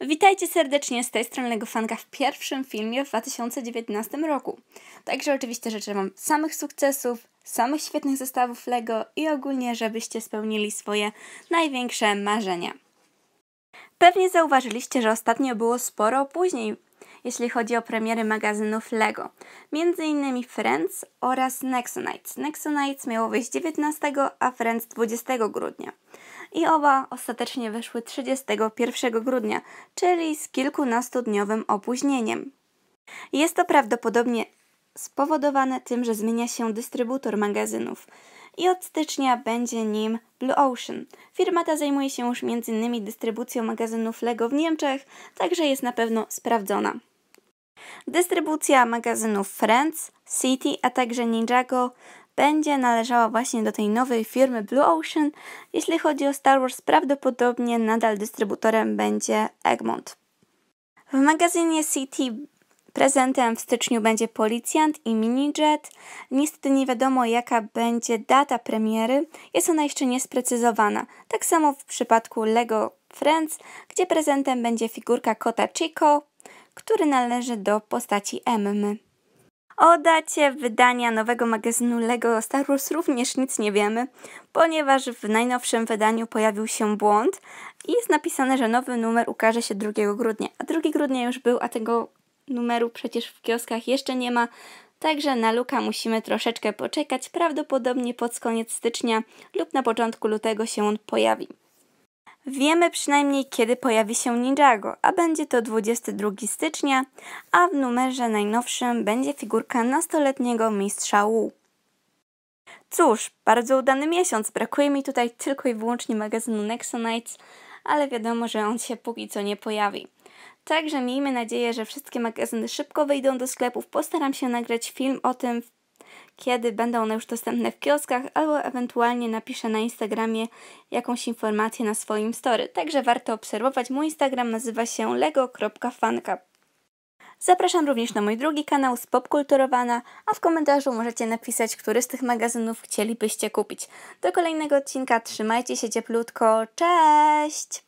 Witajcie serdecznie z tej strony Lego Fanka w pierwszym filmie w 2019 roku. Także oczywiście życzę Wam samych sukcesów, samych świetnych zestawów Lego i ogólnie, żebyście spełnili swoje największe marzenia. Pewnie zauważyliście, że ostatnio było sporo później, jeśli chodzi o premiery magazynów Lego, między innymi Friends oraz Nexonites. Nexonites miało wyjść 19, a Friends 20 grudnia i oba ostatecznie wyszły 31 grudnia, czyli z kilkunastodniowym opóźnieniem. Jest to prawdopodobnie spowodowane tym, że zmienia się dystrybutor magazynów i od stycznia będzie nim Blue Ocean. Firma ta zajmuje się już m.in. dystrybucją magazynów LEGO w Niemczech, także jest na pewno sprawdzona. Dystrybucja magazynów Friends, City, a także Ninjago będzie należała właśnie do tej nowej firmy Blue Ocean. Jeśli chodzi o Star Wars, prawdopodobnie nadal dystrybutorem będzie Egmont. W magazynie City prezentem w styczniu będzie Policjant i Minijet. Niestety nie wiadomo jaka będzie data premiery, jest ona jeszcze niesprecyzowana. Tak samo w przypadku Lego Friends, gdzie prezentem będzie figurka kota Chico, który należy do postaci Emmy. O dacie wydania nowego magazynu LEGO Star Wars również nic nie wiemy, ponieważ w najnowszym wydaniu pojawił się błąd i jest napisane, że nowy numer ukaże się 2 grudnia. A 2 grudnia już był, a tego numeru przecież w kioskach jeszcze nie ma, także na Luka musimy troszeczkę poczekać. Prawdopodobnie pod koniec stycznia lub na początku lutego się on pojawi. Wiemy przynajmniej, kiedy pojawi się Ninjago, a będzie to 22 stycznia, a w numerze najnowszym będzie figurka nastoletniego mistrza Wu. Cóż, bardzo udany miesiąc, brakuje mi tutaj tylko i wyłącznie magazynu Nexonites, ale wiadomo, że on się póki co nie pojawi. Także miejmy nadzieję, że wszystkie magazyny szybko wyjdą do sklepów. Postaram się nagrać film o tym w kiedy będą one już dostępne w kioskach, albo ewentualnie napiszę na Instagramie jakąś informację na swoim story. Także warto obserwować. Mój Instagram nazywa się lego.fanka. Zapraszam również na mój drugi kanał Spopkulturowana, a w komentarzu możecie napisać, który z tych magazynów chcielibyście kupić. Do kolejnego odcinka, trzymajcie się cieplutko, cześć!